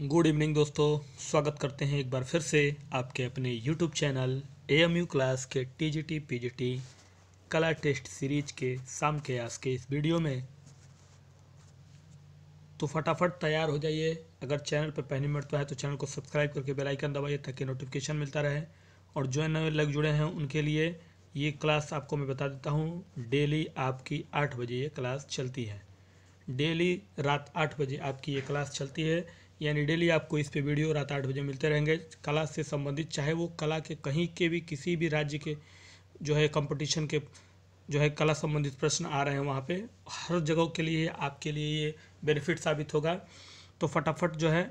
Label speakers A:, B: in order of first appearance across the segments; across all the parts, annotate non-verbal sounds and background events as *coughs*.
A: good evening दोस्तों स्वागत करते हैं एक बार फिर से आपके अपने YouTube channel A M U class के T G T P G T कला टेस्ट सीरीज के शाम के आज के इस वीडियो में तो फटाफट तैयार हो जाइए अगर चैनल पर पहली मरतबा है तो चैनल को सब्सक्राइब करके बेल आइकन दबाइए ताकि नोटिफिकेशन मिलता रहे और जो नए लग जुड़े हैं उनके लिए ये क्लास आपको मैं बता देता हूँ डेली आपकी आठ बजे ये क्लास चलती है डेली रात आठ बजे आपकी ये क्लास चलती है यानी डेली आपको इस पे वीडियो रात आठ बजे मिलते रहेंगे कला से संबंधित चाहे वो कला के कहीं के भी किसी भी राज्य के जो है कंपटीशन के जो है कला संबंधित प्रश्न आ रहे हैं वहाँ पे हर जगह के लिए आपके लिए ये बेनिफिट साबित होगा तो फटाफट जो है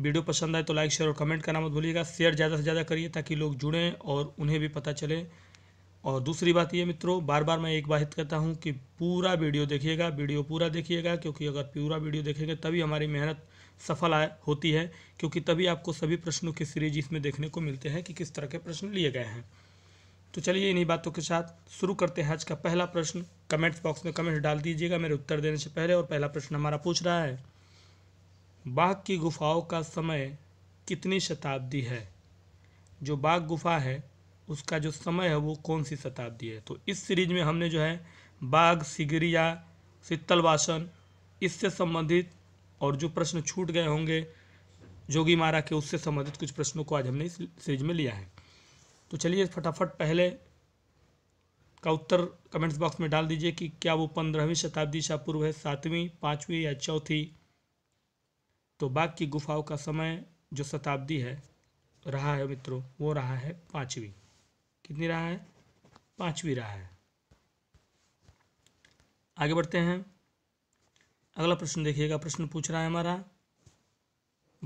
A: वीडियो पसंद आए तो लाइक शेयर और कमेंट करना मत भूलिएगा शेयर ज़्यादा से ज़्यादा करिए ताकि लोग जुड़ें और उन्हें भी पता चले और दूसरी बात ये मित्रों बार बार मैं एक बात कहता हूँ कि पूरा वीडियो देखिएगा वीडियो पूरा देखिएगा क्योंकि अगर पूरा वीडियो देखेंगे तभी हमारी मेहनत सफल होती है क्योंकि तभी आपको सभी प्रश्नों की सीरीज इसमें देखने को मिलते हैं कि किस तरह के प्रश्न लिए गए हैं तो चलिए इन्हीं बातों के साथ शुरू करते हैं आज का पहला प्रश्न कमेंट्स बॉक्स में कमेंट डाल दीजिएगा मेरे उत्तर देने से पहले और पहला प्रश्न हमारा पूछ रहा है बाघ की गुफाओं का समय कितनी शताब्दी है जो बाघ गुफा है उसका जो समय है वो कौन सी शताब्दी है तो इस सीरीज में हमने जो है बाघ सिगरिया शीतलवासन इससे संबंधित और जो प्रश्न छूट गए होंगे जोगी मारा के उससे संबंधित कुछ प्रश्नों को आज हमने इस सीरीज में लिया है तो चलिए फटाफट पहले का उत्तर कमेंट्स बॉक्स में डाल दीजिए कि क्या वो पंद्रहवीं शताब्दी से पूर्व है सातवीं पाँचवीं या चौथी तो बाग की गुफाओं का समय जो शताब्दी है रहा है मित्रों वो रहा है पाँचवीं कितनी रहा है पाँचवीं रहा है आगे बढ़ते हैं अगला प्रश्न देखिएगा प्रश्न पूछ रहा है हमारा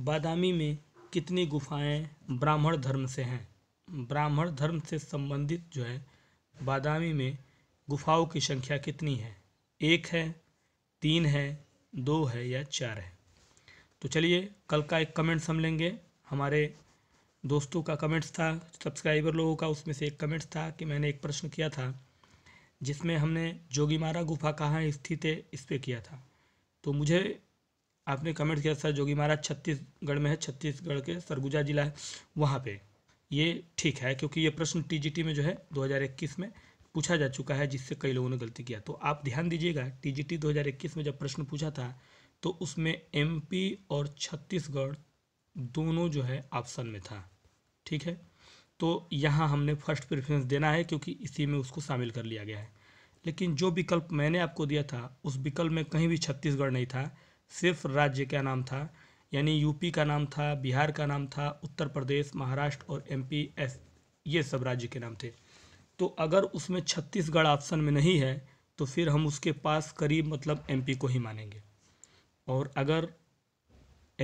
A: बादामी में कितनी गुफाएं ब्राह्मण धर्म से हैं ब्राह्मण धर्म से संबंधित जो है बादामी में गुफाओं की संख्या कितनी है एक है तीन है दो है या चार है तो चलिए कल का एक कमेंट्स हम लेंगे हमारे दोस्तों का कमेंट्स था सब्सक्राइबर लोगों का उसमें से एक कमेंट्स था कि मैंने एक प्रश्न किया था जिसमें हमने जोगीमारा गुफा कहाँ स्थित है इस पर किया था तो मुझे आपने कमेंट किया सर जोगी महाराज छत्तीसगढ़ में है छत्तीसगढ़ के सरगुजा जिला है वहाँ पे ये ठीक है क्योंकि ये प्रश्न टीजीटी में जो है 2021 में पूछा जा चुका है जिससे कई लोगों ने गलती किया तो आप ध्यान दीजिएगा टीजीटी 2021 में जब प्रश्न पूछा था तो उसमें एमपी और छत्तीसगढ़ दोनों जो है ऑप्शन में था ठीक है तो यहाँ हमने फर्स्ट प्रेफरेंस देना है क्योंकि इसी में उसको शामिल कर लिया गया है लेकिन जो विकल्प मैंने आपको दिया था उस विकल्प में कहीं भी छत्तीसगढ़ नहीं था सिर्फ राज्य का नाम था यानी यूपी का नाम था बिहार का नाम था उत्तर प्रदेश महाराष्ट्र और एम एस ये सब राज्य के नाम थे तो अगर उसमें छत्तीसगढ़ ऑप्शन में नहीं है तो फिर हम उसके पास करीब मतलब एमपी को ही मानेंगे और अगर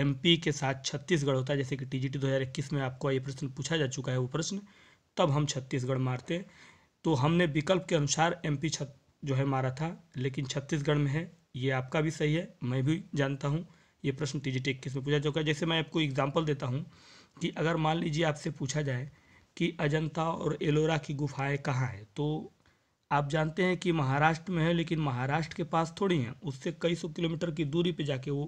A: एमपी के साथ छत्तीसगढ़ होता है जैसे कि टीजीटी 2021 में आपको ये प्रश्न पूछा जा चुका है वो प्रश्न तब हम छत्तीसगढ़ मारते तो हमने विकल्प के अनुसार एम पी जो है मारा था लेकिन छत्तीसगढ़ में है ये आपका भी सही है मैं भी जानता हूँ ये प्रश्न टी जी टी इक्कीस में पूछा चुका जैसे मैं आपको एग्जाम्पल देता हूँ कि अगर मान लीजिए आपसे पूछा जाए कि अजंता और एलोरा की गुफाएँ कहाँ हैं तो आप जानते हैं कि महाराष्ट्र में है लेकिन महाराष्ट्र के पास थोड़ी हैं उससे कई सौ किलोमीटर की दूरी पे जाके वो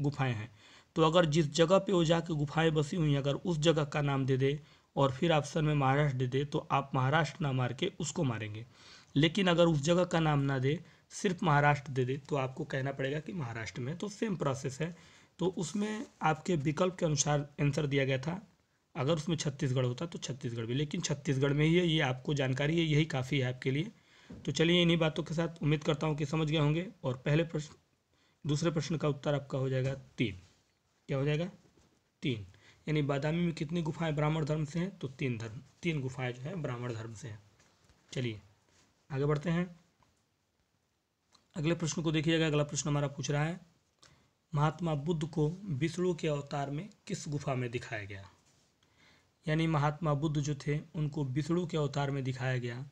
A: गुफाएं हैं तो अगर जिस जगह पे वो जाके गुफाएं बसी हुई हैं अगर उस जगह का नाम दे दे और फिर ऑप्शन में महाराष्ट्र दे दे तो आप महाराष्ट्र ना मार के उसको मारेंगे लेकिन अगर उस जगह का नाम ना दे सिर्फ महाराष्ट्र दे दे तो आपको कहना पड़ेगा कि महाराष्ट्र में तो सेम प्रोसेस है तो उसमें आपके विकल्प के अनुसार आंसर दिया गया था अगर उसमें छत्तीसगढ़ होता तो छत्तीसगढ़ भी लेकिन छत्तीसगढ़ में ही है ये आपको जानकारी है यही काफ़ी है आपके लिए तो चलिए इन्हीं बातों के साथ उम्मीद करता हूँ कि समझ गए होंगे और पहले प्रश्न दूसरे प्रश्न का उत्तर आपका हो जाएगा तीन क्या हो जाएगा तीन यानी बादामी में कितनी गुफाएं ब्राह्मण धर्म से हैं तो तीन धर्म तीन गुफाएं जो है ब्राह्मण धर्म से हैं चलिए आगे बढ़ते हैं अगले प्रश्न को देखिएगा अगला प्रश्न हमारा पूछ रहा है महात्मा बुद्ध को विष्णु के अवतार में किस गुफा में दिखाया गया यानी महात्मा बुद्ध जो थे उनको विष्णु के अवतार में दिखाया गया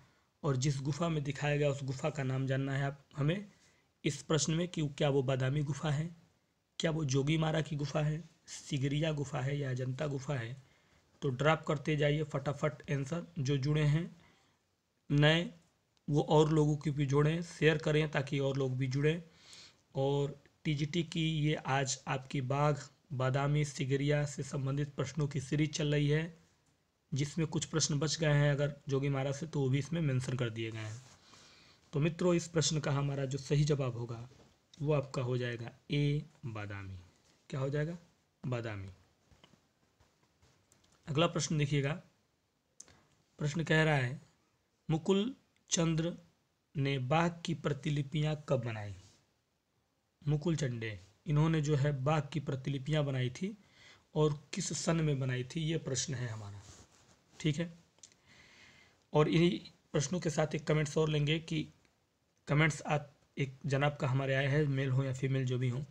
A: और जिस गुफा में दिखाया गया उस गुफा का नाम जानना है आप हमें इस प्रश्न में कि क्या वो बादामी गुफा है क्या वो जोगी मारा की गुफा है सिगरिया गुफा है या अजंता गुफा है तो ड्रॉप करते जाइए फटाफट आंसर जो जुड़े हैं नए वो और लोगों की भी जुड़ें शेयर करें ताकि और लोग भी जुड़ें और टीजीटी की ये आज आपकी बाघ बादामी सिगरिया से संबंधित प्रश्नों की सीरीज चल रही है जिसमें कुछ प्रश्न बच गए हैं अगर जोगी महाराज से तो वो भी इसमें मैंसन कर दिए गए हैं तो मित्रों इस प्रश्न का हमारा जो सही जवाब होगा वो आपका हो जाएगा ए बादामी क्या हो जाएगा बादामी अगला प्रश्न देखिएगा प्रश्न कह रहा है मुकुल चंद्र ने बाघ की प्रतिलिपियां कब बनाई मुकुल चंडे इन्होंने जो है बाघ की प्रतिलिपियां बनाई थी और किस सन में बनाई थी ये प्रश्न है हमारा ठीक है और इन्हीं प्रश्नों के साथ एक कमेंट्स और लेंगे कि कमेंट्स आप एक जनाब का हमारे आया है मेल हो या फीमेल जो भी हो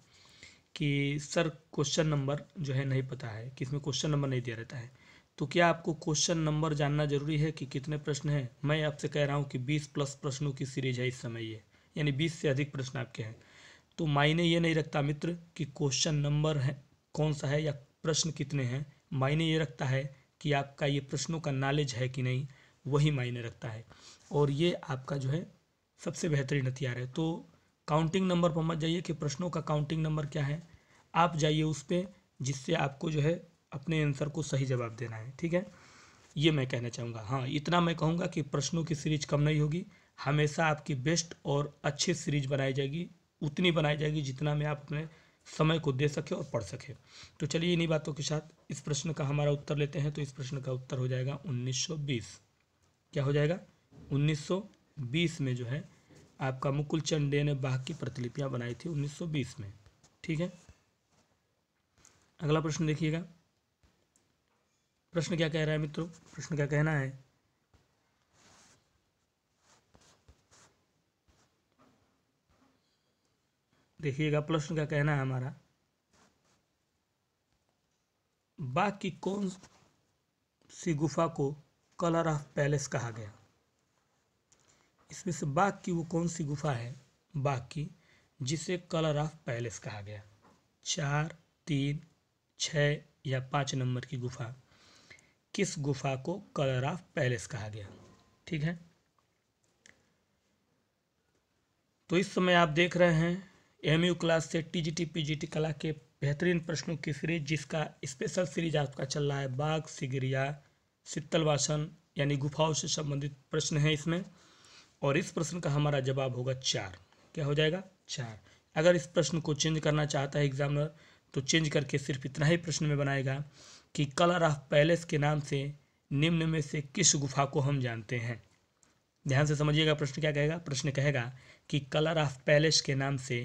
A: कि सर क्वेश्चन नंबर जो है नहीं पता है कि इसमें क्वेश्चन नंबर नहीं दिया रहता है तो क्या आपको क्वेश्चन नंबर जानना जरूरी है कि कितने प्रश्न हैं मैं आपसे कह रहा हूँ कि बीस प्लस प्रश्नों की सीरीज है इस समय ये यानी बीस से अधिक प्रश्न आपके हैं तो मायने ये नहीं रखता मित्र कि क्वेश्चन नंबर है कौन सा है या प्रश्न कितने हैं मायने ये रखता है कि आपका ये प्रश्नों का नॉलेज है कि नहीं वही मायने रखता है और ये आपका जो है सबसे बेहतरीन हथियार है तो काउंटिंग नंबर पर मत जाइए कि प्रश्नों का काउंटिंग नंबर क्या है आप जाइए उस पर जिससे आपको जो है अपने आंसर को सही जवाब देना है ठीक है ये मैं कहना चाहूँगा हाँ इतना मैं कहूँगा कि प्रश्नों की सीरीज कम नहीं होगी हमेशा आपकी बेस्ट और अच्छी सीरीज बनाई जाएगी उतनी बनाई जाएगी जितना में आप अपने समय को दे सके और पढ़ सके तो चलिए इन्हीं बातों के साथ इस प्रश्न का हमारा उत्तर लेते हैं तो इस प्रश्न का उत्तर हो जाएगा 1920 क्या हो जाएगा 1920 में जो है आपका मुकुल चंडे ने बाघ की प्रतिलिपियां बनाई थी 1920 में ठीक है अगला प्रश्न देखिएगा प्रश्न क्या कह रहा है मित्रों प्रश्न क्या कहना है देखिएगा प्रश्न का कहना है हमारा बाघ की कौन सी गुफा को कलर ऑफ पैलेस कहा गया इसमें से बाघ की वो कौन सी गुफा है बाघ की जिसे कलर ऑफ पैलेस कहा गया चार तीन छ या पाँच नंबर की गुफा किस गुफा को कलर ऑफ पैलेस कहा गया ठीक है तो इस समय आप देख रहे हैं एमयू क्लास से टीजीटी पीजीटी कला के बेहतरीन प्रश्नों की सीरीज जिसका स्पेशल सीरीज आपका चल रहा है बाघ सिगरिया शीतल वासन यानी गुफाओं से संबंधित प्रश्न है इसमें और इस प्रश्न का हमारा जवाब होगा चार क्या हो जाएगा चार अगर इस प्रश्न को चेंज करना चाहता है एग्जामिनर तो चेंज करके सिर्फ इतना ही प्रश्न में बनाएगा कि कलर ऑफ पैलेस के नाम से निम्न में से किस गुफा को हम जानते हैं ध्यान से समझिएगा प्रश्न क्या कहेगा प्रश्न कहेगा कि कलर ऑफ पैलेस के नाम से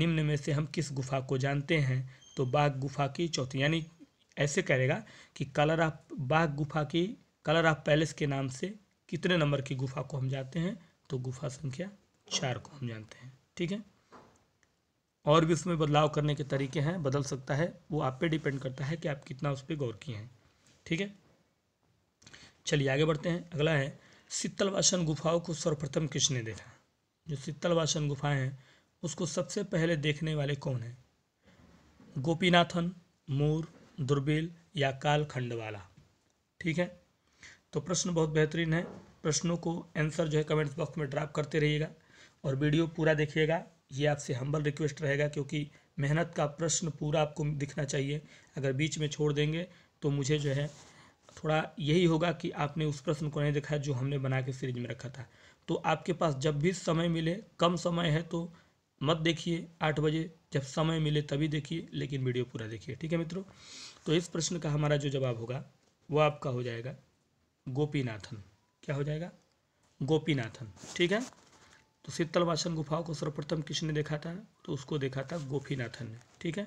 A: निम्न में से हम किस गुफा को जानते हैं तो बाघ गुफा की चौथी यानी ऐसे कहेगा कि कलर ऑफ बाघ गुफा की कलर ऑफ पैलेस के नाम से कितने नंबर की गुफा को हम जानते हैं तो गुफा संख्या चार को हम जानते हैं ठीक है और भी उसमें बदलाव करने के तरीके हैं बदल सकता है वो आप पे डिपेंड करता है कि आप कितना उस पर गौर किए हैं ठीक है चलिए आगे बढ़ते हैं अगला है शीतल वासन गुफाओं को सर्वप्रथम किसने देखा जो शीतल वासन गुफाएं हैं उसको सबसे पहले देखने वाले कौन हैं गोपीनाथन मोर दुर्बेल या काल खंडवाला ठीक है तो प्रश्न बहुत बेहतरीन है प्रश्नों को आंसर जो है कमेंट्स बॉक्स में ड्रॉप करते रहिएगा और वीडियो पूरा देखिएगा ये आपसे हम्बल रिक्वेस्ट रहेगा क्योंकि मेहनत का प्रश्न पूरा आपको दिखना चाहिए अगर बीच में छोड़ देंगे तो मुझे जो है थोड़ा यही होगा कि आपने उस प्रश्न को नहीं देखा जो हमने बना के सीरीज में रखा था तो आपके पास जब भी समय मिले कम समय है तो मत देखिए आठ बजे जब समय मिले तभी देखिए लेकिन वीडियो पूरा देखिए ठीक है मित्रों तो इस प्रश्न का हमारा जो जवाब होगा वो आपका हो जाएगा गोपीनाथन क्या हो जाएगा गोपीनाथन ठीक है तो शीतल वासन गुफाओं को सर्वप्रथम किसने देखा था तो उसको देखा था गोपीनाथन ने ठीक है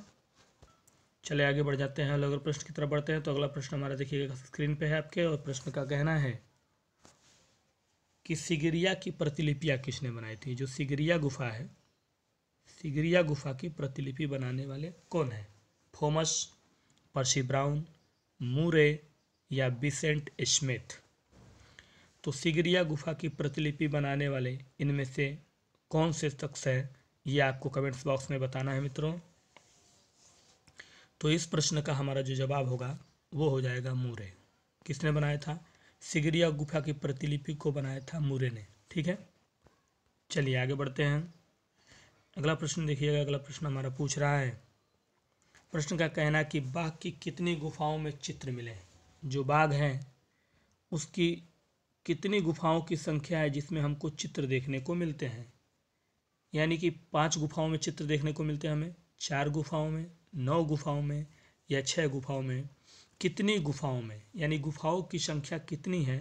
A: चले आगे बढ़ जाते हैं अगर प्रश्न की तरफ बढ़ते हैं तो अगला प्रश्न हमारा देखिएगा स्क्रीन पे है आपके और प्रश्न का कहना है कि सिगरिया की प्रतिलिपिया किसने बनाई थी जो सिगरिया गुफा है सिगरिया गुफा की प्रतिलिपि बनाने वाले कौन है फोमस पर्सी ब्राउन मूरे या बिसेंट स्मिथ तो सिगरिया गुफा की प्रतिलिपि बनाने वाले इनमें से कौन से शख्स है ये आपको कमेंट्स बॉक्स में बताना है मित्रों तो इस प्रश्न का हमारा जो जवाब होगा वो हो जाएगा मूरे किसने बनाया था सिगरिया गुफा की प्रतिलिपि को बनाया था मूरे ने ठीक है चलिए आगे बढ़ते हैं अगला प्रश्न देखिएगा अगला प्रश्न हमारा पूछ रहा है प्रश्न का कहना कि बाघ की कितनी गुफाओं में चित्र मिले जो बाघ हैं उसकी कितनी गुफाओं की संख्या है जिसमें हमको चित्र देखने को मिलते हैं यानी कि पांच गुफाओं में चित्र देखने को मिलते हैं हमें चार गुफाओं में नौ गुफाओं में या छः गुफाओं में कितनी गुफाओं में यानी गुफाओं की संख्या कितनी है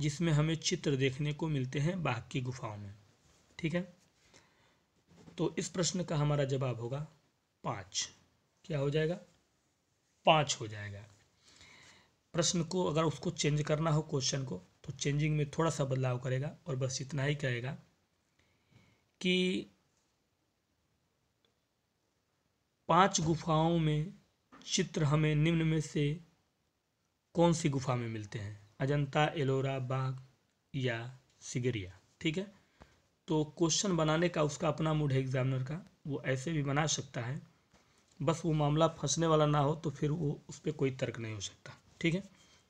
A: जिसमें हमें चित्र देखने को मिलते हैं बाघ की गुफाओं में ठीक है तो इस प्रश्न का हमारा जवाब होगा पाँच क्या हो जाएगा पाँच हो जाएगा प्रश्न को अगर उसको चेंज करना हो क्वेश्चन को तो चेंजिंग में थोड़ा सा बदलाव करेगा और बस इतना ही कहेगा कि पांच गुफाओं में चित्र हमें निम्न में से कौन सी गुफा में मिलते हैं अजंता एलोरा बाघ या सिगरिया ठीक है तो क्वेश्चन बनाने का उसका अपना मूड है एग्जामिनर का वो ऐसे भी बना सकता है बस वो मामला फंसने वाला ना हो तो फिर वो उस पर कोई तर्क नहीं हो सकता ठीक है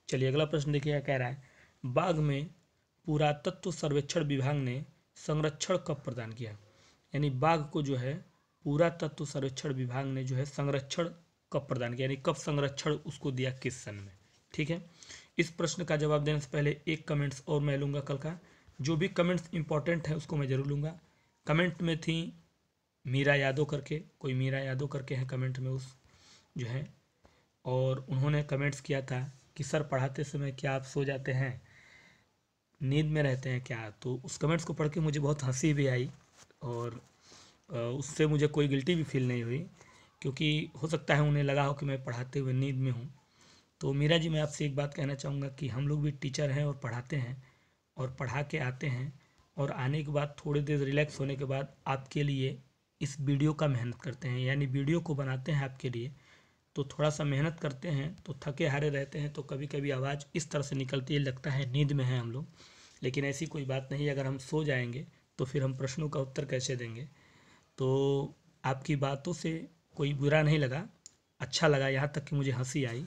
A: चलिए अगला प्रश्न देखिए कह रहा है बाघ में पुरातत्व सर्वेक्षण विभाग ने संरक्षण कब प्रदान किया यानी बाघ को जो है पुरातत्व सर्वेक्षण विभाग ने जो है संरक्षण कब प्रदान किया यानी कब संरक्षण उसको दिया किस सन में ठीक है इस प्रश्न का जवाब देने से पहले एक कमेंट्स और मैं लूँगा कल का जो भी कमेंट्स इंपॉर्टेंट है उसको मैं ज़रूर लूँगा कमेंट में थी मीरा यादव करके कोई मीरा यादव करके हैं कमेंट में उस जो है और उन्होंने कमेंट्स किया था कि सर पढ़ाते समय क्या आप सो जाते हैं नींद में रहते हैं क्या तो उस कमेंट्स को पढ़ के मुझे बहुत हंसी भी आई और उससे मुझे कोई गिल्टी भी फील नहीं हुई क्योंकि हो सकता है उन्हें लगा हो कि मैं पढ़ाते हुए नींद में हूँ तो मीरा जी मैं आपसे एक बात कहना चाहूँगा कि हम लोग भी टीचर हैं और पढ़ाते हैं और पढ़ा के आते हैं और आने के बाद थोड़ी देर रिलैक्स होने के बाद आपके लिए इस वीडियो का मेहनत करते हैं यानी वीडियो को बनाते हैं आपके लिए तो थोड़ा सा मेहनत करते हैं तो थके हारे रहते हैं तो कभी कभी आवाज़ इस तरह से निकलती है लगता है नींद में है हम लोग लेकिन ऐसी कोई बात नहीं अगर हम सो जाएंगे तो फिर हम प्रश्नों का उत्तर कैसे देंगे तो आपकी बातों से कोई बुरा नहीं लगा अच्छा लगा यहाँ तक कि मुझे हंसी आई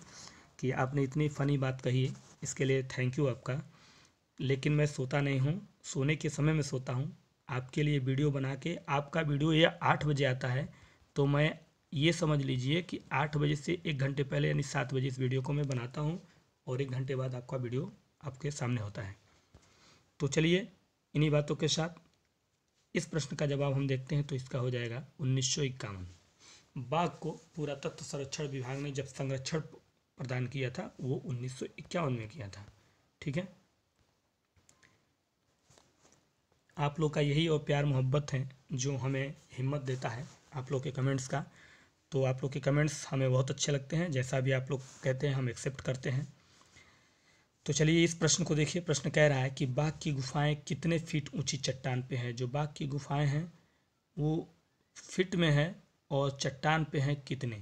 A: कि आपने इतनी फ़नी बात कही है इसके लिए थैंक यू आपका लेकिन मैं सोता नहीं हूँ सोने के समय में सोता हूँ आपके लिए वीडियो बना के आपका वीडियो ये आठ बजे आता है तो मैं ये समझ लीजिए कि आठ बजे से एक घंटे पहले यानी सात बजे इस वीडियो को मैं बनाता हूँ और एक घंटे बाद आपका वीडियो आपके सामने होता है तो चलिए इन्हीं बातों के साथ इस प्रश्न का जवाब हम देखते हैं तो इसका हो जाएगा उन्नीस सौ इक्यावन बाघ को पुरातत्व संरक्षण विभाग ने जब संरक्षण प्रदान किया था वो उन्नीस में किया था ठीक है आप लोग का यही और प्यार मोहब्बत है जो हमें हिम्मत देता है आप लोग के कमेंट्स का तो आप लोग के कमेंट्स हमें बहुत अच्छे लगते हैं जैसा भी आप लोग कहते हैं हम एक्सेप्ट करते हैं तो चलिए इस प्रश्न को देखिए प्रश्न कह रहा है कि बाघ की गुफाएं कितने फीट ऊंची चट्टान पे हैं जो बाघ की गुफाएं हैं वो फीट में है और चट्टान पे हैं कितने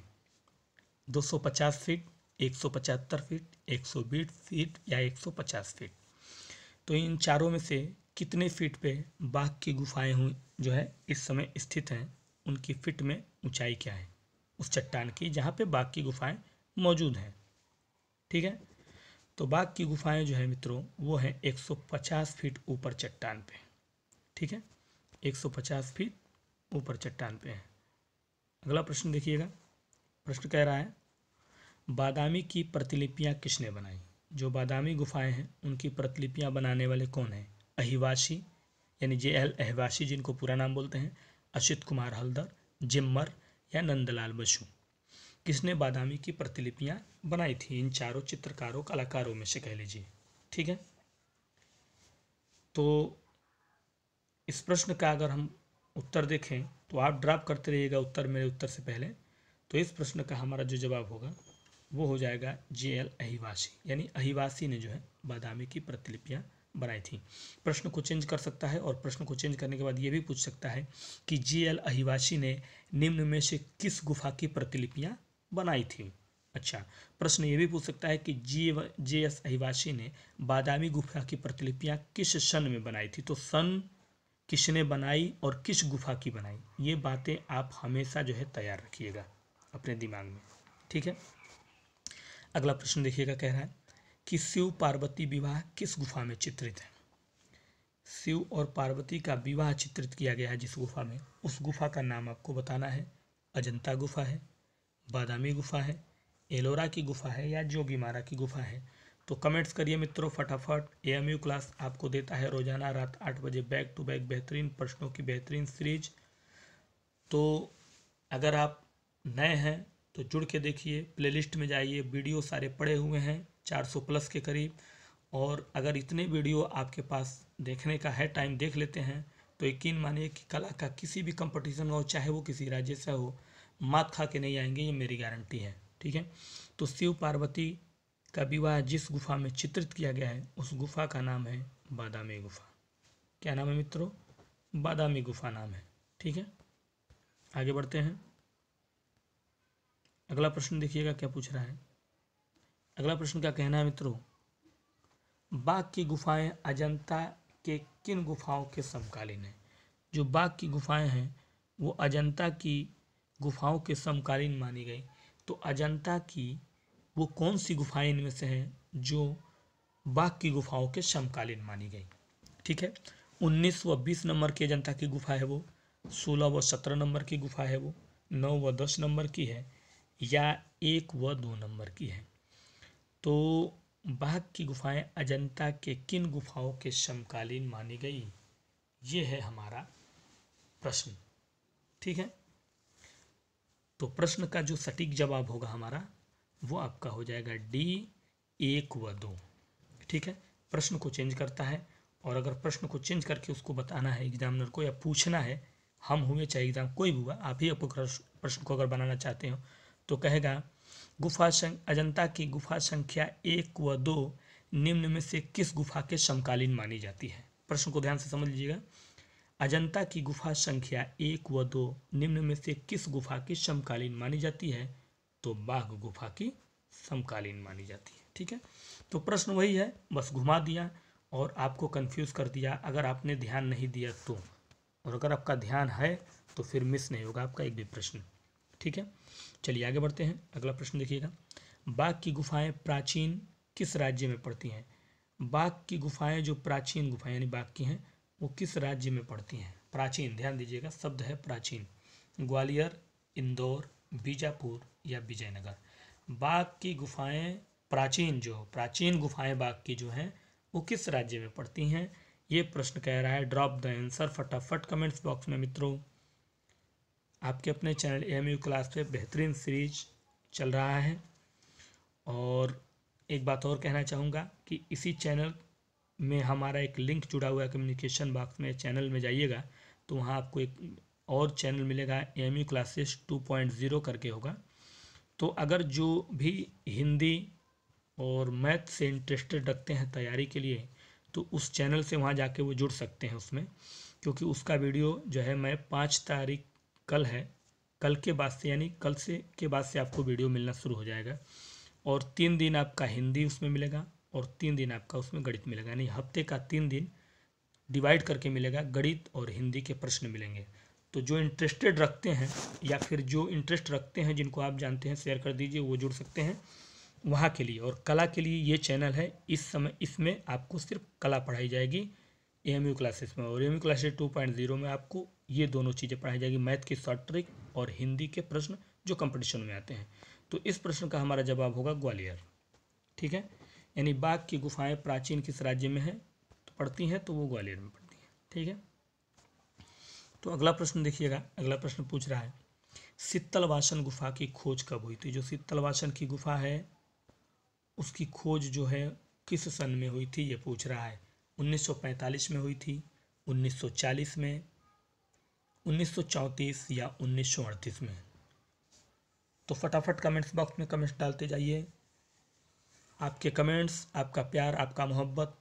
A: 250 फीट 175 फीट 120 फीट या 150 फीट तो इन चारों में से कितने फीट पे बाघ की गुफाएं हुई जो है इस समय स्थित हैं उनकी फिट में ऊंचाई क्या है उस चट्टान की जहाँ पे बाघ की गुफाएं मौजूद हैं ठीक है तो बाघ की गुफाएं जो है मित्रों वो हैं 150 फीट ऊपर चट्टान पे ठीक है 150 फीट ऊपर चट्टान पे है अगला प्रश्न देखिएगा प्रश्न कह रहा है बादामी की प्रतिलिपियाँ किसने बनाई जो बादामी गुफाएं हैं उनकी प्रतिलिपियाँ बनाने वाले कौन हैं अहिवासी यानी जे एल अहिवासी जिनको पूरा नाम बोलते हैं अशित कुमार हल्दर जिम्मर या नंदलाल बसु किसने बादामी की प्रतिलिपियाँ बनाई थी इन चारों चित्रकारों कलाकारों में से कह लीजिए ठीक है तो इस प्रश्न का अगर हम उत्तर देखें तो आप ड्राप करते रहिएगा उत्तर मेरे उत्तर से पहले तो इस प्रश्न का हमारा जो जवाब होगा वो हो जाएगा जे एल अहिवासी यानी अहिवासी ने जो है बादामी की प्रतिलिपियाँ बनाई थी प्रश्न को चेंज कर सकता है और प्रश्न को चेंज करने के बाद ये भी पूछ सकता है कि जे एल अहिवासी ने निम्न में से किस गुफा की प्रतिलिपियाँ बनाई थी अच्छा प्रश्न ये भी पूछ सकता है कि जी जे एस अहिवासी ने बादामी गुफा की प्रतिलिपियाँ किस सन में बनाई थी तो सन किसने बनाई और किस गुफा की बनाई ये बातें आप हमेशा जो है तैयार रखिएगा अपने दिमाग में ठीक है अगला प्रश्न देखिएगा कह रहा है कि शिव पार्वती विवाह किस गुफा में चित्रित है शिव और पार्वती का विवाह चित्रित किया गया है जिस गुफा में उस गुफा का नाम आपको बताना है अजंता गुफा है बादामी गुफा है एलोरा की गुफा है या जोगीमारा की गुफा है तो कमेंट्स करिए मित्रों फटाफट यू क्लास आपको देता है रोजाना रात आठ बजे बैक टू बैक बेहतरीन प्रश्नों की बेहतरीन सीरीज तो अगर आप नए हैं तो जुड़ के देखिए प्लेलिस्ट में जाइए वीडियो सारे पड़े हुए हैं 400 प्लस के करीब और अगर इतने वीडियो आपके पास देखने का है टाइम देख लेते हैं तो यकीन मानिए कि कला का किसी भी कंपटीशन हो चाहे वो किसी राज्य से हो मात खा के नहीं आएंगे ये मेरी गारंटी है ठीक है तो शिव पार्वती का विवाह जिस गुफा में चित्रित किया गया है उस गुफा का नाम है बादामी गुफा क्या नाम है मित्रों बादामी गुफा नाम है ठीक है आगे बढ़ते हैं अगला प्रश्न देखिएगा क्या पूछ रहा है अगला प्रश्न क्या कहना है मित्रों बाघ की गुफाएं अजंता के किन गुफाओं के समकालीन हैं जो बाघ की गुफाएं हैं वो अजंता की गुफाओं के समकालीन मानी गई तो अजंता की वो कौन सी गुफाएं इनमें से हैं जो बाघ की गुफाओं के समकालीन मानी गई ठीक है उन्नीस व बीस नंबर की अजंता की गुफा है वो सोलह व सत्रह नंबर की गुफा है वो नौ व दस नंबर की है या एक व दो नंबर की है तो बाघ की गुफाएं अजंता के किन गुफाओं के समकालीन मानी गई ये है हमारा प्रश्न ठीक है तो प्रश्न का जो सटीक जवाब होगा हमारा वो आपका हो जाएगा डी एक व दो ठीक है प्रश्न को चेंज करता है और अगर प्रश्न को चेंज करके उसको बताना है एग्जामिनर को या पूछना है हम हुए चाहे एग्ज़ाम कोई भी हुआ आप ही आपको प्रश्न को अगर बनाना चाहते हो तो कहेगा गुफा संख अजंता की गुफा संख्या एक व दो निम्न में से किस गुफा के समकालीन मानी जाती है प्रश्न को ध्यान से समझ लीजिएगा अजंता की गुफा संख्या एक व दो निम्न में से किस गुफा की समकालीन मानी जाती है तो बाघ गुफा की समकालीन मानी जाती है ठीक है तो प्रश्न वही है बस घुमा दिया और आपको कंफ्यूज कर दिया अगर आपने ध्यान नहीं दिया तो और अगर आपका ध्यान है तो फिर मिस नहीं होगा आपका एक भी प्रश्न ठीक है चलिए आगे बढ़ते हैं अगला प्रश्न देखिएगा बाघ की गुफाएं प्राचीन किस राज्य में पड़ती हैं बाघ की गुफाएं जो प्राचीन गुफाएं यानी बाघ की हैं वो किस राज्य में पड़ती हैं प्राचीन ध्यान दीजिएगा शब्द है प्राचीन ग्वालियर इंदौर बीजापुर या विजयनगर बाघ की गुफाएं प्राचीन जो प्राचीन गुफाएं बाघ की जो हैं वो किस राज्य में पड़ती हैं ये प्रश्न कह रहा है ड्रॉप द आंसर फटाफट कमेंट्स बॉक्स में मित्रों आपके अपने चैनल एम यू क्लास पे बेहतरीन सीरीज चल रहा है और एक बात और कहना चाहूँगा कि इसी चैनल में हमारा एक लिंक जुड़ा हुआ है कम्युनिकेशन बॉक्स में चैनल में जाइएगा तो वहाँ आपको एक और चैनल मिलेगा M U classes two point zero करके होगा तो अगर जो भी हिंदी और मैथ से इंटरेस्टेड रखते हैं तैयारी के लिए तो उस चैनल से वहाँ जाके वो जुड़ सकते हैं उसमें क्योंकि उसका वीडियो जो है मैं पाँच तारीख कल है कल के बाद से यानी कल से के बाद से आपको वीडियो मिलना शुरू हो जाएगा और तीन दिन आपका हिंदी उसमें मिलेगा और तीन दिन आपका उसमें गणित मिलेगा यानी हफ्ते का तीन दिन डिवाइड करके मिलेगा गणित और हिंदी के प्रश्न मिलेंगे तो जो इंटरेस्टेड रखते हैं या फिर जो इंटरेस्ट रखते हैं जिनको आप जानते हैं शेयर कर दीजिए वो जुड़ सकते हैं वहाँ के लिए और कला के लिए ये चैनल है इस समय इसमें आपको सिर्फ कला पढ़ाई जाएगी ए एम यू क्लासेस में और M U classes two point zero में आपको ये दोनों चीज़ें पढ़ाई जाएगी मैथ की शॉर्ट ट्रिक और हिंदी के प्रश्न जो कंपटीशन में आते हैं तो इस प्रश्न का हमारा जवाब होगा ग्वालियर ठीक है यानी बाघ की गुफाएं प्राचीन किस राज्य में है तो पढ़ती हैं तो वो ग्वालियर में पढ़ती हैं ठीक है तो अगला प्रश्न देखिएगा अगला प्रश्न पूछ रहा है शीतलवासन गुफा की खोज कब हुई थी जो शीतलवासन की गुफा है उसकी खोज जो है किस सन में हुई थी ये पूछ रहा है 1945 में हुई थी 1940 में 1934 या 1938 में तो फटाफट कमेंट्स बॉक्स में कमेंट्स डालते जाइए आपके कमेंट्स आपका प्यार आपका मोहब्बत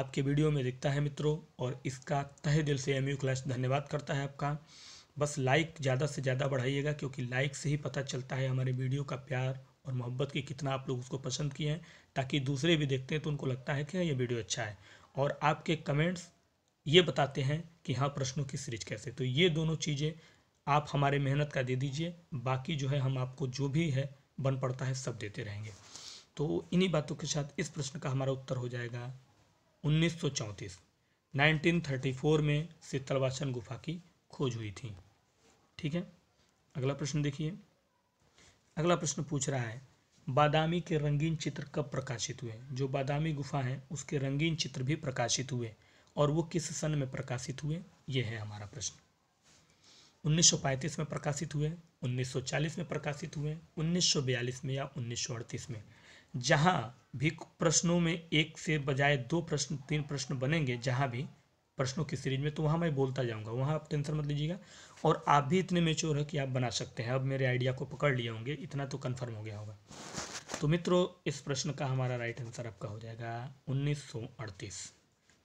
A: आपके वीडियो में दिखता है मित्रों और इसका तहे दिल से एम यू क्लास धन्यवाद करता है आपका बस लाइक ज़्यादा से ज़्यादा बढ़ाइएगा क्योंकि लाइक से ही पता चलता है हमारे वीडियो का प्यार और मोहब्बत की कितना आप लोग उसको पसंद किए हैं ताकि दूसरे भी देखते हैं तो उनको लगता है कि हाँ, ये वीडियो अच्छा है और आपके कमेंट्स ये बताते हैं कि हाँ प्रश्नों की सीरीज कैसे तो ये दोनों चीज़ें आप हमारे मेहनत का दे दीजिए बाकी जो है हम आपको जो भी है बन पड़ता है सब देते रहेंगे तो इन्हीं बातों के साथ इस प्रश्न का हमारा उत्तर हो जाएगा उन्नीस सौ चौंतीस 1934 में शीतलवासन गुफा की खोज हुई थी ठीक है अगला प्रश्न देखिए अगला प्रश्न पूछ रहा है बादामी के रंगीन चित्र कब प्रकाशित हुए जो बादामी गुफा हैं उसके रंगीन चित्र भी प्रकाशित हुए और वो किस सन में प्रकाशित हुए ये है हमारा प्रश्न 1935 में प्रकाशित हुए 1940 में प्रकाशित हुए 1942 में या 1938 में जहाँ भी प्रश्नों में एक से बजाय दो प्रश्न तीन प्रश्न बनेंगे जहाँ भी प्रश्नों की सीरीज में तो वहाँ मैं बोलता जाऊँगा वहाँ आप टेंसर मत लीजिएगा और आप भी इतने मेच्योर है कि आप बना सकते हैं अब मेरे आइडिया को पकड़ लिए होंगे इतना तो कन्फर्म हो गया होगा तो मित्रों इस प्रश्न का हमारा राइट आंसर आपका हो जाएगा उन्नीस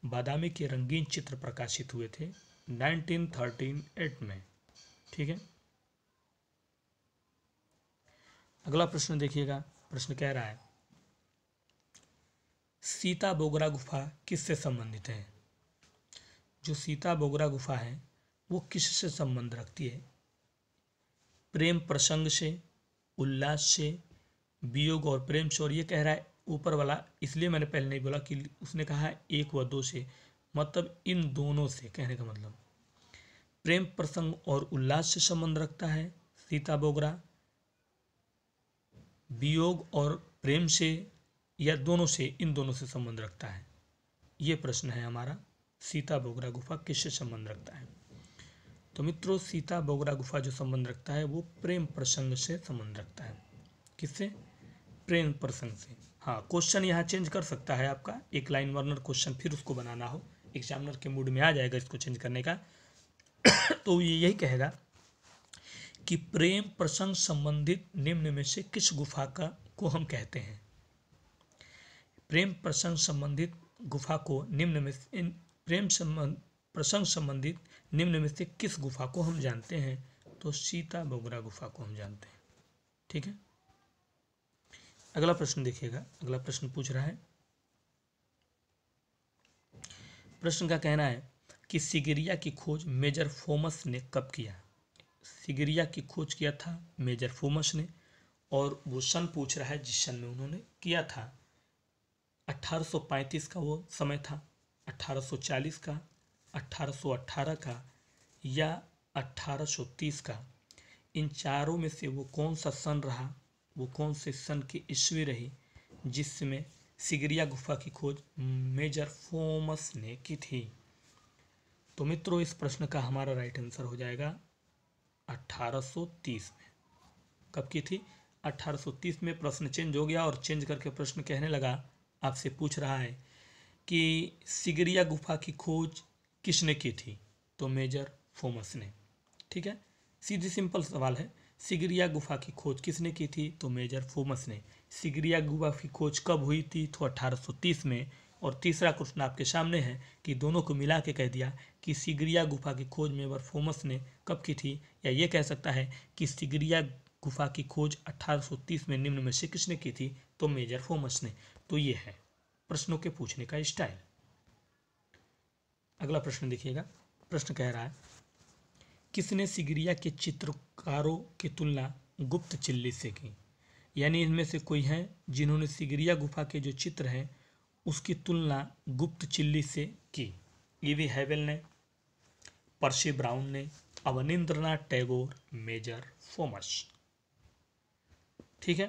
A: बादामी के रंगीन चित्र प्रकाशित हुए थे 1938 में ठीक है अगला प्रश्न देखिएगा प्रश्न कह रहा है सीता बोगरा गुफा किससे संबंधित है जो सीता बोगरा गुफा है वो किससे संबंध रखती है प्रेम प्रसंग से उल्लास से वियोग और प्रेम से और ये कह रहा है ऊपर वाला इसलिए मैंने पहले नहीं बोला कि उसने कहा है एक व दो से मतलब इन दोनों से कहने का मतलब प्रेम प्रसंग और उल्लास से संबंध रखता है सीता बोगरा वियोग और प्रेम से या दोनों से इन दोनों से संबंध रखता है ये प्रश्न है हमारा सीता बोगरा गुफा किससे संबंध रखता है तो मित्रों सीता बोगरा गुफा जो संबंध रखता है वो प्रेम प्रसंग से संबंध रखता है किससे प्रेम प्रसंग से हाँ क्वेश्चन यहाँ चेंज कर सकता है आपका एक लाइन वर्नर क्वेश्चन फिर उसको बनाना हो एग्जामिनर के मूड में आ जाएगा इसको चेंज करने का *coughs* तो ये यही कहेगा कि प्रेम प्रसंग संबंधित निम्न में से किस गुफा का को हम कहते हैं प्रेम प्रसंग संबंधित गुफा को निम्न में प्रेम संबंध प्रसंग संबंधित निम्न में से किस गुफा को हम जानते हैं तो सीता बोगरा गुफा को हम जानते हैं ठीक है अगला प्रश्न देखिएगा अगला प्रश्न पूछ रहा है प्रश्न का कहना है कि सिगिरिया की खोज मेजर फोमस ने कब किया सिगिरिया की खोज किया था मेजर फोमस ने और वो सन पूछ रहा है जिस सन में उन्होंने किया था 1835 का वो समय था 1840 का 1818 का या 1830 का इन चारों में से वो कौन सा सन रहा वो कौन से सन की ईस्वी रही जिसमें सिगरिया गुफा की खोज मेजर फोमस ने की थी तो मित्रों इस प्रश्न का हमारा राइट आंसर हो जाएगा 1830 में कब की थी 1830 में प्रश्न चेंज हो गया और चेंज करके प्रश्न कहने लगा आपसे पूछ रहा है कि सिगरिया गुफा की खोज किसने की थी तो मेजर फोमस ने ठीक है सीधी सिंपल सवाल है सिगरिया गुफा की खोज किसने की थी तो मेजर फोमस ने सिगरिया गुफा की खोज कब हुई थी तो 1830 में और तीसरा क्वेश्चन आपके सामने है कि दोनों को मिला के कह दिया कि सिगरिया गुफा की खोज मेबर फोमस ने कब की थी या ये कह सकता है कि सिगरिया गुफा की खोज 1830 में निम्न में से किसने की थी तो मेजर फोमस ने तो ये है प्रश्नों के पूछने का स्टाइल अगला प्रश्न देखिएगा प्रश्न कह रहा है किसने सिगरिया के चित्रकारों की तुलना गुप्त चिल्ली से की यानी इनमें से कोई है जिन्होंने सिगरिया गुफा के जो चित्र हैं उसकी तुलना गुप्त चिल्ली से की ये भी हैवेल ने पर्शी ब्राउन ने अवनिंद्रनाथ टैगोर मेजर फोमर्स ठीक है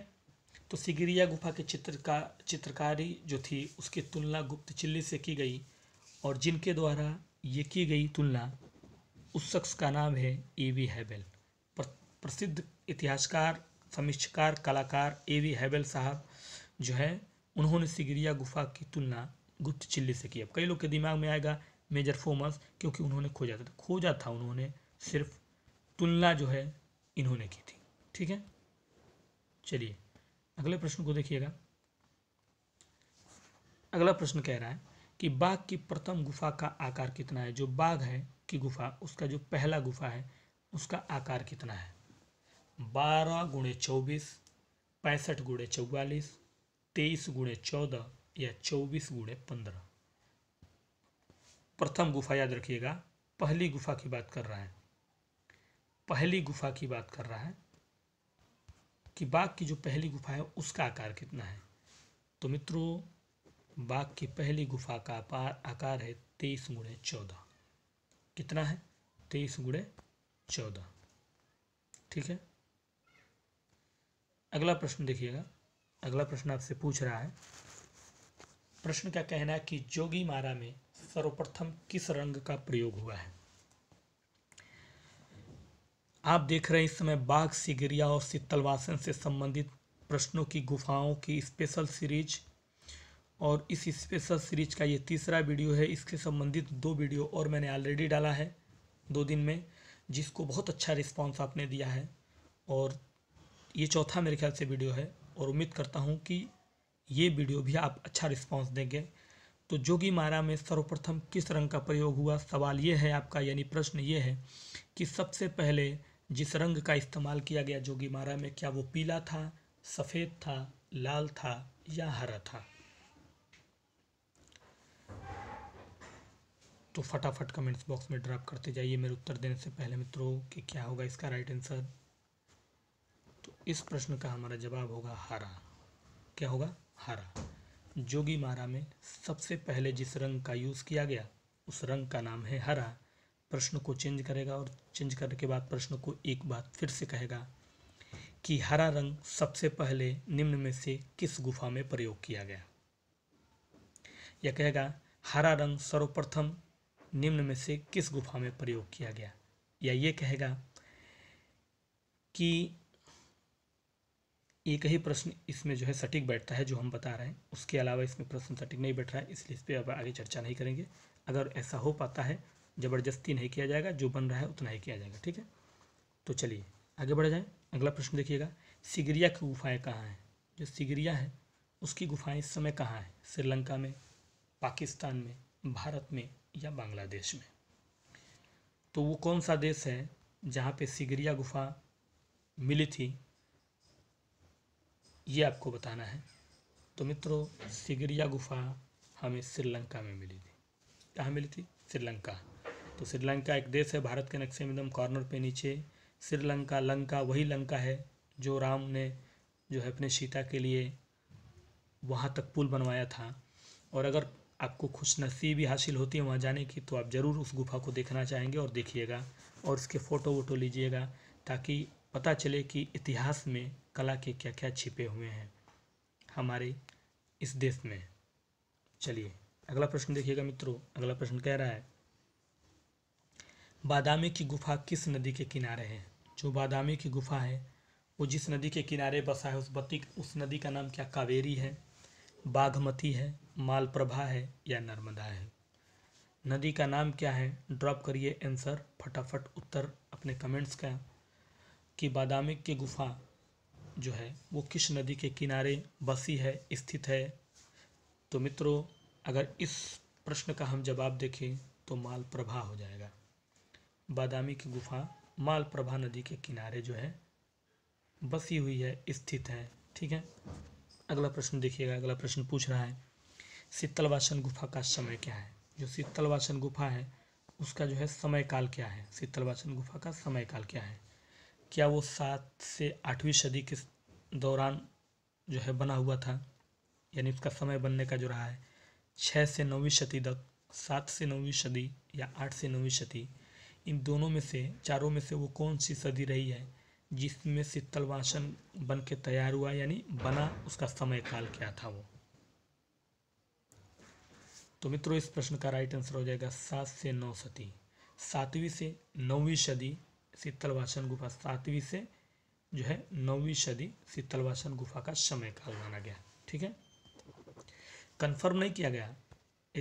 A: तो सिगिरिया गुफा के चित्र का चित्रकारी जो थी उसकी तुलना गुप्त चिल्ली से की गई और जिनके द्वारा ये की गई तुलना उस शख्स का नाम है ए वी हैबेल प्रसिद्ध इतिहासकार समीक्षकार कलाकार ए वी हैबेल साहब जो है उन्होंने सिगरिया गुफा की तुलना गुप्त चिल्ली से की अब कई लोग के दिमाग में आएगा मेजर फोमस क्योंकि उन्होंने खोजा था खोजा था उन्होंने सिर्फ तुलना जो है इन्होंने की थी ठीक है चलिए अगले प्रश्न को देखिएगा अगला प्रश्न कह रहा है कि बाघ की प्रथम गुफा का आकार कितना है जो बाघ है की गुफा उसका जो पहला गुफा है उसका आकार कितना है बारह गुणे चौबीस पैंसठ गुणे चौवालीस तेईस गुणे चौदह या चौबीस गुणे पंद्रह प्रथम गुफा याद रखिएगा पहली गुफा की बात कर रहा है पहली गुफा की बात कर रहा है कि बाघ की जो पहली गुफा है उसका आकार कितना है तो मित्रों बाघ की पहली गुफा का आकार है तेईस गुणे चौदह कितना है तेईस गुड़े चौदह ठीक है अगला प्रश्न देखिएगा अगला प्रश्न आपसे पूछ रहा है प्रश्न का कहना है कि जोगी मारा में सर्वप्रथम किस रंग का प्रयोग हुआ है आप देख रहे हैं इस समय बाघ सिगरिया और शीतलवासन से संबंधित प्रश्नों की गुफाओं की स्पेशल सीरीज और इस स्पेशल सीरीज का ये तीसरा वीडियो है इसके संबंधित दो वीडियो और मैंने ऑलरेडी डाला है दो दिन में जिसको बहुत अच्छा रिस्पांस आपने दिया है और ये चौथा मेरे ख्याल से वीडियो है और उम्मीद करता हूँ कि ये वीडियो भी आप अच्छा रिस्पांस देंगे तो जोगी मारा में सर्वप्रथम किस रंग का प्रयोग हुआ सवाल ये है आपका यानी प्रश्न ये है कि सबसे पहले जिस रंग का इस्तेमाल किया गया जोगी मारा में क्या वो पीला था सफ़ेद था लाल था या हरा था तो फटाफट कमेंट्स बॉक्स में ड्रॉप करते जाइए मेरे उत्तर देने से पहले मित्रों कि क्या होगा इसका राइट आंसर तो इस प्रश्न का हमारा जवाब होगा हरा क्या होगा हरा जोगी मारा में सबसे पहले जिस रंग का यूज़ किया गया उस रंग का नाम है हरा प्रश्न को चेंज करेगा और चेंज करने के बाद प्रश्न को एक बार फिर से कहेगा कि हरा रंग सबसे पहले निम्न में से किस गुफा में प्रयोग किया गया यह कहेगा हरा रंग सर्वप्रथम निम्न में से किस गुफा में प्रयोग किया गया या ये कहेगा कि एक ही प्रश्न इसमें जो है सटीक बैठता है जो हम बता रहे हैं उसके अलावा इसमें प्रश्न सटीक नहीं बैठ रहा है इसलिए इस पर अब आगे चर्चा नहीं करेंगे अगर ऐसा हो पाता है ज़बरदस्ती नहीं किया जाएगा जो बन रहा है उतना ही किया जाएगा ठीक है तो चलिए आगे बढ़ जाएँ अगला प्रश्न देखिएगा सिगरिया की गुफाएँ कहाँ हैं जो सिगरिया है उसकी गुफाएँ इस समय कहाँ हैं श्रीलंका में पाकिस्तान में भारत में या बांग्लादेश में तो वो कौन सा देश है जहाँ पे सिगरिया गुफा मिली थी ये आपको बताना है तो मित्रों सिगरिया गुफा हमें श्रीलंका में मिली थी कहाँ मिली थी श्रीलंका तो श्रीलंका एक देश है भारत के नक्शे में एकदम कॉर्नर पे नीचे श्रीलंका लंका वही लंका है जो राम ने जो है अपने सीता के लिए वहाँ तक पुल बनवाया था और अगर आपको खुश नसीबी हासिल होती है वहाँ जाने की तो आप ज़रूर उस गुफा को देखना चाहेंगे और देखिएगा और उसके फ़ोटो वोटो लीजिएगा ताकि पता चले कि इतिहास में कला के क्या क्या छिपे हुए हैं हमारे इस देश में चलिए अगला प्रश्न देखिएगा मित्रों अगला प्रश्न कह रहा है बादामी की गुफा किस नदी के किनारे है जो बादामी की गुफा है वो जिस नदी के किनारे बसा है उस बत्ती उस नदी का नाम क्या कावेरी है बागमती है मालप्रभा है या नर्मदा है नदी का नाम क्या है ड्रॉप करिए आंसर फटाफट उत्तर अपने कमेंट्स का कि बादामी की गुफा जो है वो किस नदी के किनारे बसी है स्थित है तो मित्रों अगर इस प्रश्न का हम जवाब देखें तो मालप्रभा हो जाएगा बादामी की गुफा मालप्रभा नदी के किनारे जो है बसी हुई है स्थित है ठीक है अगला प्रश्न देखिएगा अगला प्रश्न पूछ रहा है शीतलवासन गुफा का समय क्या है जो शीतलवासन गुफा है उसका जो है समय काल क्या है शीतलवासन गुफा का समय काल क्या है क्या वो सात से आठवीं सदी के दौरान जो है बना हुआ था यानी उसका समय बनने का जो रहा है छः से नौवीं सदी तक सात से नौवीं सदी या आठ से नौवीं सदी इन दोनों में से चारों में से वो कौन सी सदी रही है जिसमें शीतलवासन बन के तैयार हुआ यानी बना उसका समय काल क्या था वो तो मित्रों इस प्रश्न का राइट आंसर हो जाएगा सात से नौ सती सातवीं से नौवीं सदी शीतल वासन गुफा सातवीं से जो है नौवीं सदी शीतल वासन गुफा का समय काल माना गया ठीक है कंफर्म नहीं किया गया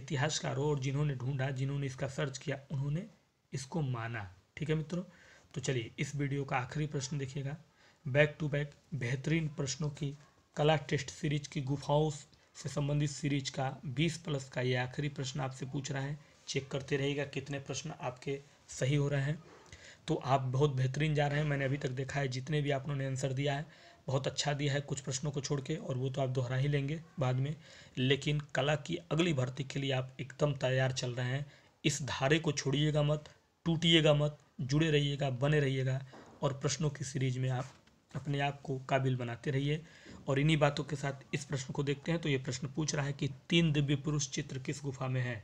A: इतिहासकारों और जिन्होंने ढूंढा जिन्होंने इसका सर्च किया उन्होंने इसको माना ठीक है मित्रों तो चलिए इस वीडियो का आखिरी प्रश्न देखिएगा बैक टू बैक बेहतरीन प्रश्नों की कला टेस्ट सीरीज की गुफाओं से संबंधित सीरीज का 20 प्लस का ये आखिरी प्रश्न आपसे पूछ रहा है चेक करते रहेगा कितने प्रश्न आपके सही हो रहे हैं तो आप बहुत बेहतरीन जा रहे हैं मैंने अभी तक देखा है जितने भी आप ने आंसर दिया है बहुत अच्छा दिया है कुछ प्रश्नों को छोड़ के और वो तो आप दोहरा ही लेंगे बाद में लेकिन कला की अगली भर्ती के लिए आप एकदम तैयार चल रहे हैं इस धारे को छोड़िएगा मत टूटिएगा मत जुड़े रहिएगा बने रहिएगा और प्रश्नों की सीरीज में आप अपने आप को काबिल बनाते रहिए और इन्हीं बातों के साथ इस प्रश्न को देखते हैं तो ये प्रश्न पूछ रहा है कि तीन दिव्य पुरुष चित्र किस गुफा में है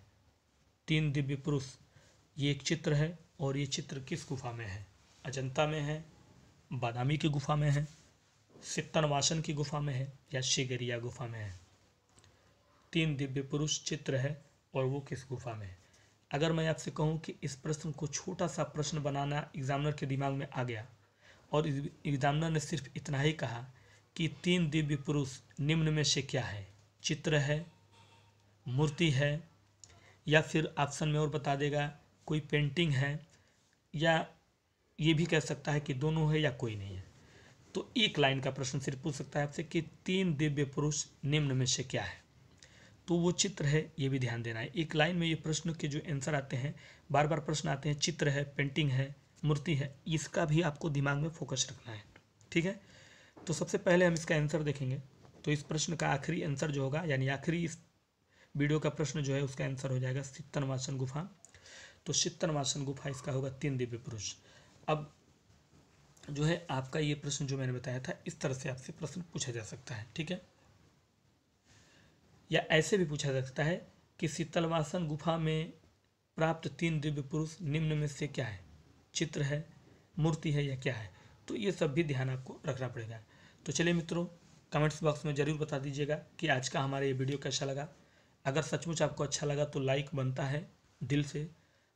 A: तीन दिव्य पुरुष ये एक चित्र है और ये चित्र किस गुफा में है अजंता में है बादामी की गुफा में है सित्तनवासन की गुफा में है या शिगरिया गुफा में है तीन दिव्य पुरुष चित्र है और वो किस गुफा में है अगर मैं आपसे कहूँ कि इस प्रश्न को छोटा सा प्रश्न बनाना एग्जामिनर के दिमाग में आ गया और एग्जामिनर ने सिर्फ इतना ही कहा कि तीन दिव्य पुरुष निम्न में से क्या है चित्र है मूर्ति है या फिर ऑप्शन में और बता देगा कोई पेंटिंग है या ये भी कह सकता है कि दोनों है या कोई नहीं है तो एक लाइन का प्रश्न सिर्फ पूछ सकता है आपसे कि तीन दिव्य पुरुष निम्न में से क्या है तो वो चित्र है ये भी ध्यान देना है एक लाइन में ये प्रश्न के जो आंसर आते हैं बार बार प्रश्न आते हैं चित्र है पेंटिंग है मूर्ति है इसका भी आपको दिमाग में फोकस रखना है ठीक है तो सबसे पहले हम इसका आंसर देखेंगे तो इस प्रश्न का आखिरी आंसर जो होगा यानी आखिरी इस वीडियो का प्रश्न जो है उसका आंसर हो जाएगा सित्तन गुफा तो सित्तन गुफा इसका होगा तीन दिव्य पुरुष अब जो है आपका ये प्रश्न जो मैंने बताया था इस तरह से आपसे प्रश्न पूछा जा सकता है ठीक है या ऐसे भी पूछा जा सकता है कि शीतलवासन गुफा में प्राप्त तीन दिव्य पुरुष निम्न में से क्या है चित्र है मूर्ति है या क्या है तो ये सब भी ध्यान आपको रखना पड़ेगा तो चलिए मित्रों कमेंट्स बॉक्स में ज़रूर बता दीजिएगा कि आज का हमारा ये वीडियो कैसा लगा अगर सचमुच आपको अच्छा लगा तो लाइक बनता है दिल से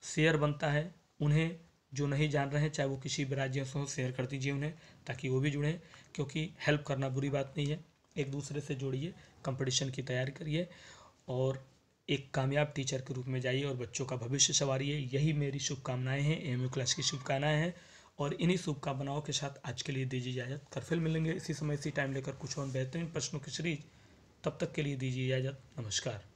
A: शेयर बनता है उन्हें जो नहीं जान रहे हैं चाहे वो किसी भी राज्य से हो शेयर कर दीजिए उन्हें ताकि वो भी जुड़ें क्योंकि हेल्प करना बुरी बात नहीं है एक दूसरे से जोड़िए कंपटीशन की तैयारी करिए और एक कामयाब टीचर के रूप में जाइए और बच्चों का भविष्य संवारिए यही मेरी शुभकामनाएँ हैं एम क्लास की शुभकामनाएँ हैं और इन्हीं शुभकामनाओं के साथ आज के लिए दीजिए इजाजत कर फिर मिलेंगे इसी समय इसी टाइम लेकर कुछ और बेहतरीन प्रश्नों की सीरीज तब तक के लिए दीजिए इजाजत नमस्कार